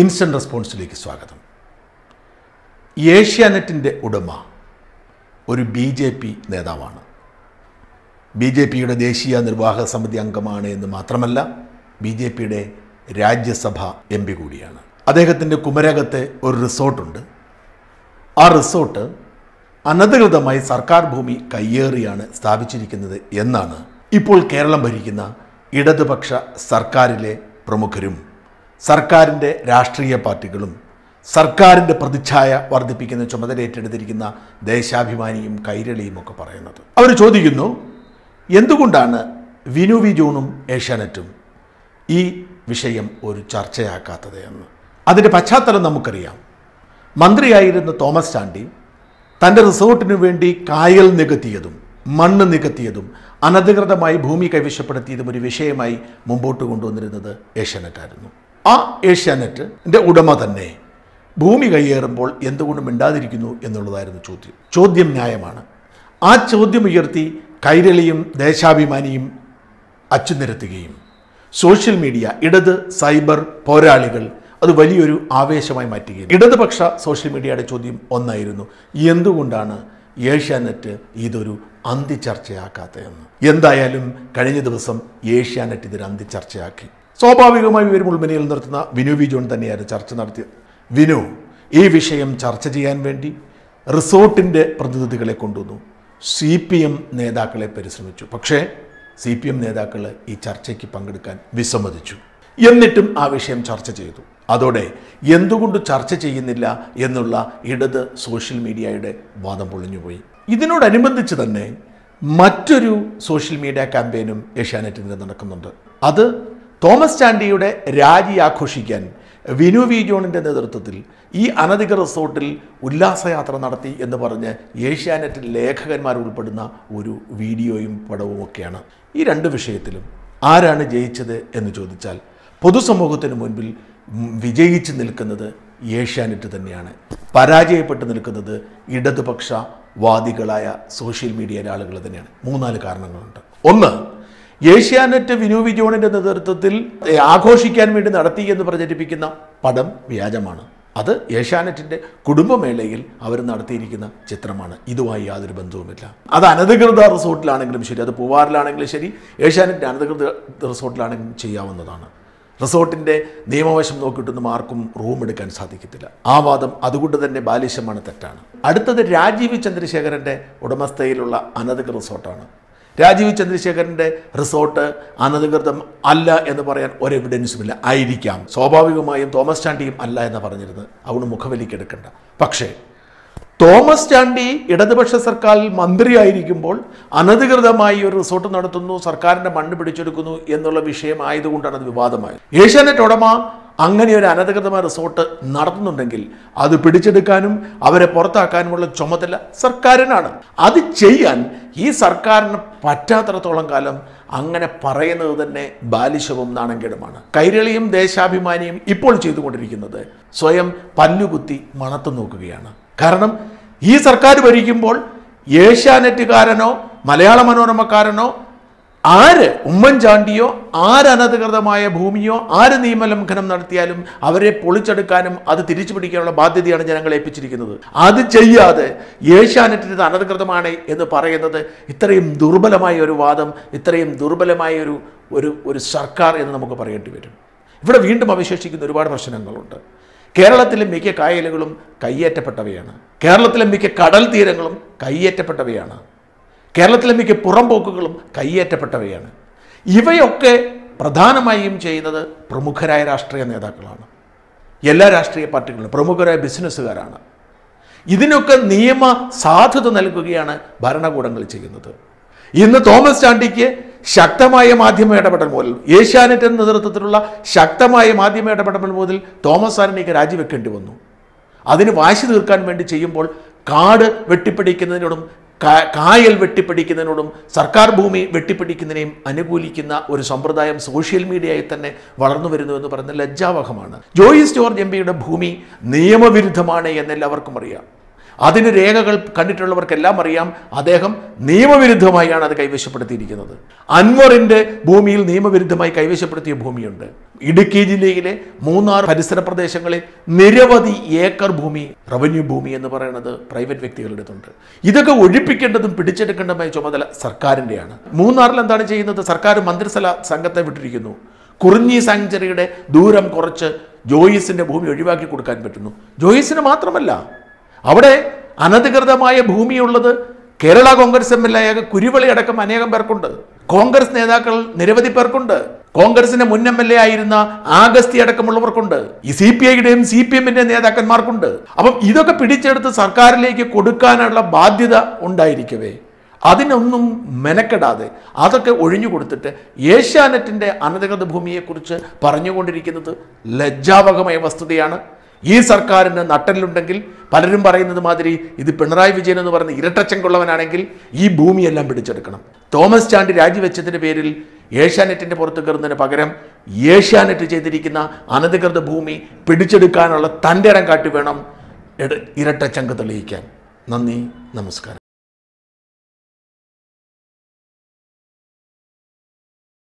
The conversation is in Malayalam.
ഇൻസ്റ്റൻറ്റ് റെസ്പോൺസിലേക്ക് സ്വാഗതം ഏഷ്യാനെറ്റിൻ്റെ ഉടമ ഒരു ബി ജെ പി നേതാവാണ് ബി ജെ പിയുടെ ദേശീയ നിർവാഹക സമിതി അംഗമാണ് എന്ന് മാത്രമല്ല ബി ജെ പിയുടെ രാജ്യസഭ എം പി കൂടിയാണ് അദ്ദേഹത്തിൻ്റെ കുമരകത്തെ ഒരു റിസോർട്ടുണ്ട് ആ റിസോർട്ട് അനധികൃതമായി സർക്കാർ ഭൂമി കയ്യേറിയാണ് സ്ഥാപിച്ചിരിക്കുന്നത് എന്നാണ് ഇപ്പോൾ കേരളം ഭരിക്കുന്ന ഇടതുപക്ഷ സർക്കാരിലെ പ്രമുഖരും സർക്കാരിൻ്റെ രാഷ്ട്രീയ പാർട്ടികളും സർക്കാരിൻ്റെ പ്രതിച്ഛായ വർദ്ധിപ്പിക്കുന്ന ചുമതല ഏറ്റെടുത്തിരിക്കുന്ന ദേശാഭിമാനിയും കൈരളിയും ഒക്കെ പറയുന്നത് അവർ ചോദിക്കുന്നു എന്തുകൊണ്ടാണ് വിനു വി ജോണും ഏഷ്യാനെറ്റും ഈ വിഷയം ഒരു ചർച്ചയാക്കാത്തത് എന്ന് അതിൻ്റെ പശ്ചാത്തലം നമുക്കറിയാം മന്ത്രിയായിരുന്ന തോമസ് ചാണ്ടി തൻ്റെ റിസോർട്ടിനു വേണ്ടി കായൽ നികത്തിയതും മണ്ണ് നികത്തിയതും അനധികൃതമായി ഭൂമി കൈവശപ്പെടുത്തിയതും ഒരു വിഷയമായി മുമ്പോട്ട് കൊണ്ടുവന്നിരുന്നത് ഏഷ്യാനെറ്റായിരുന്നു ആ ഏഷ്യാനെറ്റിൻ്റെ ഉടമ തന്നെ ഭൂമി കയ്യേറുമ്പോൾ എന്തുകൊണ്ട് മിണ്ടാതിരിക്കുന്നു എന്നുള്ളതായിരുന്നു ചോദ്യം ചോദ്യം ന്യായമാണ് ആ ചോദ്യം ഉയർത്തി കൈരളിയും ദേശാഭിമാനിയും അച്ചുനിരത്തുകയും സോഷ്യൽ മീഡിയ ഇടത് സൈബർ പോരാളികൾ അത് വലിയൊരു ആവേശമായി മാറ്റുകയും ഇടതുപക്ഷ സോഷ്യൽ മീഡിയയുടെ ചോദ്യം ഒന്നായിരുന്നു എന്തുകൊണ്ടാണ് ഏഷ്യാനെറ്റ് ഇതൊരു അന്തിചർച്ചയാക്കാത്തതെന്ന് എന്തായാലും കഴിഞ്ഞ ദിവസം ഏഷ്യാനെറ്റ് ഇതൊരു അന്തിചർച്ചയാക്കി സ്വാഭാവികമായി ഇവർ മുൾമുനയിൽ നിർത്തുന്ന വിനു വി ജോൺ തന്നെയാണ് ചർച്ച നടത്തിയത് വിനു ഈ വിഷയം ചർച്ച ചെയ്യാൻ വേണ്ടി റിസോർട്ടിൻ്റെ പ്രതിനിധികളെ കൊണ്ടുവന്നു സി പി എം നേതാക്കളെ പരിശ്രമിച്ചു പക്ഷേ സി പി എം നേതാക്കൾ ഈ ചർച്ചയ്ക്ക് പങ്കെടുക്കാൻ വിസമ്മതിച്ചു എന്നിട്ടും ആ വിഷയം ചർച്ച ചെയ്തു അതോടെ എന്തുകൊണ്ട് ചർച്ച ചെയ്യുന്നില്ല എന്നുള്ള ഇടത് സോഷ്യൽ മീഡിയയുടെ വാദം പൊളിഞ്ഞുപോയി ഇതിനോടനുബന്ധിച്ച് തന്നെ മറ്റൊരു സോഷ്യൽ മീഡിയ ക്യാമ്പയിനും ഏഷ്യാനെറ്റിൽ നടക്കുന്നുണ്ട് അത് തോമസ് ചാണ്ടിയുടെ രാജി ആഘോഷിക്കാൻ വിനു വി ജോണിൻ്റെ നേതൃത്വത്തിൽ ഈ അനധികൃത റിസോർട്ടിൽ ഉല്ലാസയാത്ര നടത്തി എന്ന് പറഞ്ഞ് ഏഷ്യാനെറ്റ് ലേഖകന്മാർ ഉൾപ്പെടുന്ന ഒരു വീഡിയോയും പടവുമൊക്കെയാണ് ഈ രണ്ട് വിഷയത്തിലും ആരാണ് ജയിച്ചത് എന്ന് ചോദിച്ചാൽ പൊതുസമൂഹത്തിന് മുൻപിൽ വിജയിച്ച് നിൽക്കുന്നത് ഏഷ്യാനെറ്റ് തന്നെയാണ് പരാജയപ്പെട്ട് നിൽക്കുന്നത് ഇടതുപക്ഷ വാദികളായ സോഷ്യൽ മീഡിയയിലെ ആളുകൾ തന്നെയാണ് മൂന്നാല് കാരണങ്ങളുണ്ട് ഒന്ന് ഏഷ്യാനെറ്റ് വിനു വിജോണിൻ്റെ നേതൃത്വത്തിൽ ആഘോഷിക്കാൻ വേണ്ടി നടത്തി എന്ന് പ്രചരിപ്പിക്കുന്ന പടം വ്യാജമാണ് അത് ഏഷ്യാനെറ്റിൻ്റെ കുടുംബമേളയിൽ അവർ നടത്തിയിരിക്കുന്ന ചിത്രമാണ് ഇതുമായി യാതൊരു ബന്ധവുമില്ല അത് അനധികൃത റിസോർട്ടിലാണെങ്കിലും ശരി അത് പൂവാറിലാണെങ്കിലും ശരി ഏഷ്യാനെറ്റ് അനധികൃത റിസോർട്ടിലാണെങ്കിലും ചെയ്യാവുന്നതാണ് റിസോർട്ടിൻ്റെ നിയമവശം നോക്കിയിട്ടൊന്നും ആർക്കും റൂം എടുക്കാൻ സാധിക്കത്തില്ല ആ വാദം അതുകൊണ്ട് തന്നെ ബാലിശമാണ് തെറ്റാണ് അടുത്തത് രാജീവ് ചന്ദ്രശേഖരൻ്റെ ഉടമസ്ഥയിലുള്ള അനധികൃത റിസോർട്ടാണ് രാജീവ് ചന്ദ്രശേഖരൻ്റെ റിസോർട്ട് അനധികൃതം അല്ല എന്ന് പറയാൻ ഒരു എവിഡൻസുമില്ല ആയിരിക്കാം സ്വാഭാവികമായും തോമസ് ചാണ്ടിയും അല്ല എന്ന് പറഞ്ഞിരുന്നത് അവണ് മുഖവലിക്കെടുക്കണ്ട പക്ഷേ തോമസ് ചാണ്ടി ഇടതുപക്ഷ സർക്കാരിൽ മന്ത്രിയായിരിക്കുമ്പോൾ അനധികൃതമായി ഒരു റിസോർട്ട് നടത്തുന്നു സർക്കാരിൻ്റെ മണ്ണ് പിടിച്ചെടുക്കുന്നു എന്നുള്ള വിഷയമായതുകൊണ്ടാണ് അത് വിവാദമായത് ഏഷ്യാനെറ്റ് ഉടമ അങ്ങനെ ഒരു അനധികൃതമായ റിസോർട്ട് നടത്തുന്നുണ്ടെങ്കിൽ അത് പിടിച്ചെടുക്കാനും അവരെ പുറത്താക്കാനുമുള്ള ചുമതല സർക്കാരിനാണ് അത് ചെയ്യാൻ ഈ സർക്കാരിന് പറ്റാത്തടത്തോളം കാലം അങ്ങനെ പറയുന്നത് തന്നെ ബാലിശവും നാണംകേടുമാണ് കൈരളിയും ദേശാഭിമാനിയും ഇപ്പോൾ ചെയ്തുകൊണ്ടിരിക്കുന്നത് സ്വയം പല്ലുകുത്തി മണത്തു നോക്കുകയാണ് കാരണം ഈ സർക്കാർ ഭരിക്കുമ്പോൾ ഏഷ്യാനെറ്റുകാരനോ മലയാള മനോരമക്കാരനോ ആര് ഉമ്മൻചാണ്ടിയോ ആര് അനധികൃതമായ ഭൂമിയോ ആര് നിയമലംഘനം നടത്തിയാലും അവരെ പൊളിച്ചെടുക്കാനും അത് തിരിച്ചു പിടിക്കാനുള്ള ബാധ്യതയാണ് ജനങ്ങളെ ഏൽപ്പിച്ചിരിക്കുന്നത് അത് ചെയ്യാതെ ഏഷ്യാനെറ്റിന് ഇത് അനധികൃതമാണ് എന്ന് പറയുന്നത് ഇത്രയും ദുർബലമായ ഒരു വാദം ഇത്രയും ദുർബലമായ ഒരു ഒരു ഒരു സർക്കാർ എന്ന് നമുക്ക് പറയേണ്ടി വരും ഇവിടെ വീണ്ടും അവശേഷിക്കുന്ന ഒരുപാട് പ്രശ്നങ്ങളുണ്ട് കേരളത്തിലെ മിക്ക കായലുകളും കയ്യേറ്റപ്പെട്ടവയാണ് കേരളത്തിലെ മിക്ക കടൽ തീരങ്ങളും കയ്യേറ്റപ്പെട്ടവയാണ് കേരളത്തിലെ മിക്ക പുറംപോക്കുകളും കയ്യേറ്റപ്പെട്ടവയാണ് ഇവയൊക്കെ പ്രധാനമായും ചെയ്യുന്നത് പ്രമുഖരായ രാഷ്ട്രീയ നേതാക്കളാണ് എല്ലാ രാഷ്ട്രീയ പാർട്ടികളും പ്രമുഖരായ ബിസിനസ്സുകാരാണ് ഇതിനൊക്കെ നിയമ സാധുത നൽകുകയാണ് ഭരണകൂടങ്ങൾ ചെയ്യുന്നത് ഇന്ന് തോമസ് ചാണ്ടിക്ക് ശക്തമായ മാധ്യമ ഇടപെടൽ മുതൽ ഏഷ്യാനെറ്റ് എന്ന നേതൃത്വത്തിലുള്ള ശക്തമായ മാധ്യമ ഇടപെടൽ മുതൽ തോമസ് ആരണിക്ക് രാജിവെക്കേണ്ടി വന്നു അതിന് വാശി തീർക്കാൻ വേണ്ടി ചെയ്യുമ്പോൾ കാട് വെട്ടിപ്പിടിക്കുന്നതിനോടും കായൽ വെട്ടിപ്പിടിക്കുന്നതിനോടും സർക്കാർ ഭൂമി വെട്ടിപ്പിടിക്കുന്നതിനെയും അനുകൂലിക്കുന്ന ഒരു സമ്പ്രദായം സോഷ്യൽ മീഡിയയിൽ തന്നെ വളർന്നു വരുന്നു എന്ന് പറയുന്നത് ലജ്ജാവഹമാണ് ജോയിസ് ജോർജ് എം ഭൂമി നിയമവിരുദ്ധമാണ് എന്നെല്ലാവർക്കും അറിയാം അതിന് രേഖകൾ കണ്ടിട്ടുള്ളവർക്കെല്ലാം അറിയാം അദ്ദേഹം നിയമവിരുദ്ധമായാണ് അത് കൈവശപ്പെടുത്തിയിരിക്കുന്നത് അൻവറിൻ്റെ ഭൂമിയിൽ നിയമവിരുദ്ധമായി കൈവശപ്പെടുത്തിയ ഭൂമിയുണ്ട് ഇടുക്കി ജില്ലയിലെ മൂന്നാർ പരിസര പ്രദേശങ്ങളിൽ നിരവധി ഏക്കർ ഭൂമി റവന്യൂ ഭൂമി എന്ന് പറയുന്നത് പ്രൈവറ്റ് വ്യക്തികളുടെ അടുത്തുണ്ട് ഇതൊക്കെ ഒഴിപ്പിക്കേണ്ടതും പിടിച്ചെടുക്കേണ്ടതുമായ ചുമതല സർക്കാരിൻ്റെയാണ് മൂന്നാറിൽ എന്താണ് ചെയ്യുന്നത് സർക്കാർ മന്ത്രിസല സംഘത്തെ വിട്ടിരിക്കുന്നു കുറിഞ്ഞി സാങ്ചറിയുടെ ദൂരം കുറച്ച് ജോയിസിൻ്റെ ഭൂമി ഒഴിവാക്കി കൊടുക്കാൻ പറ്റുന്നു ജോയിസിന് മാത്രമല്ല അവിടെ അനധികൃതമായ ഭൂമിയുള്ളത് Kerala Congress M L A കുരുവളി അടക്കം അനേകം പേർക്കുണ്ട് കോൺഗ്രസ് നേതാക്കൾ നിരവധി പേർക്കുണ്ട് കോൺഗ്രസിന്റെ മുൻ എം എൽ എ ആയിരുന്ന ആഗസ്തി അടക്കമുള്ളവർക്കുണ്ട് ഈ സി പി ഐയുടെയും സി പി എമ്മിന്റെ നേതാക്കന്മാർക്കുണ്ട് അപ്പം ഇതൊക്കെ പിടിച്ചെടുത്ത് സർക്കാരിലേക്ക് കൊടുക്കാനുള്ള ബാധ്യത ഉണ്ടായിരിക്കവേ അതിനൊന്നും മെനക്കെടാതെ അതൊക്കെ ഒഴിഞ്ഞു കൊടുത്തിട്ട് ഏഷ്യാനെറ്റിൻ്റെ അനധികൃത ഭൂമിയെക്കുറിച്ച് പറഞ്ഞുകൊണ്ടിരിക്കുന്നത് ലജ്ജാവകമായ വസ്തുതയാണ് ഈ സർക്കാരിന് നട്ടലുണ്ടെങ്കിൽ പലരും പറയുന്നത് മാതിരി ഇത് പിണറായി വിജയൻ എന്ന് പറയുന്ന ഇരട്ടച്ചങ്കുള്ളവനാണെങ്കിൽ ഈ ഭൂമിയെല്ലാം പിടിച്ചെടുക്കണം തോമസ് ചാണ്ടി രാജിവെച്ചതിൻ്റെ പേരിൽ ഏഷ്യാനെറ്റിൻ്റെ പുറത്ത് കയറുന്നതിന് പകരം ഏഷ്യാനെറ്റ് ചെയ്തിരിക്കുന്ന അനധികൃത ഭൂമി പിടിച്ചെടുക്കാനുള്ള തൻ്റെ ഇടം കാട്ടി വേണം ഇരട്ടച്ചങ്ക് തെളിയിക്കാൻ നന്ദി നമസ്കാരം